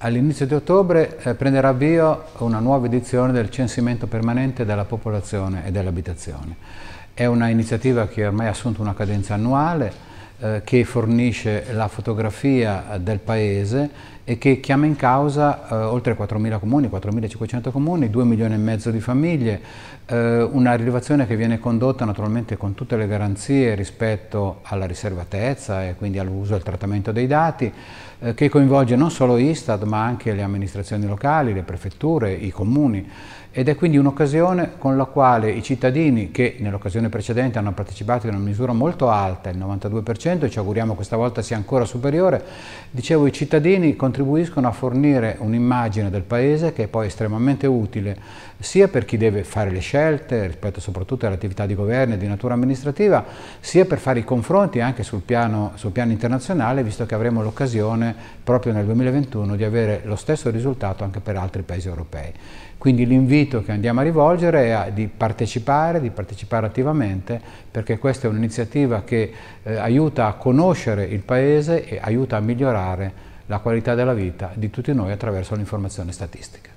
All'inizio di ottobre eh, prenderà avvio una nuova edizione del censimento permanente della popolazione e delle abitazioni. È un'iniziativa che ormai ha assunto una cadenza annuale eh, che fornisce la fotografia del paese e che chiama in causa eh, oltre 4.000 comuni, 4.500 comuni, 2 milioni e mezzo di famiglie, eh, una rilevazione che viene condotta naturalmente con tutte le garanzie rispetto alla riservatezza e quindi all'uso e al trattamento dei dati, eh, che coinvolge non solo Istat ma anche le amministrazioni locali, le prefetture, i comuni ed è quindi un'occasione con la quale i cittadini che nell'occasione precedente hanno partecipato in una misura molto alta, il 92%, e ci auguriamo questa volta sia ancora superiore, dicevo i cittadini contribuiscono a fornire un'immagine del paese che è poi estremamente utile sia per chi deve fare le scelte rispetto soprattutto alle attività di governo e di natura amministrativa, sia per fare i confronti anche sul piano, sul piano internazionale, visto che avremo l'occasione proprio nel 2021 di avere lo stesso risultato anche per altri paesi europei. Quindi l'invito che andiamo a rivolgere è a, di partecipare, di partecipare attivamente, perché questa è un'iniziativa che eh, aiuta a conoscere il Paese e aiuta a migliorare la qualità della vita di tutti noi attraverso l'informazione statistica.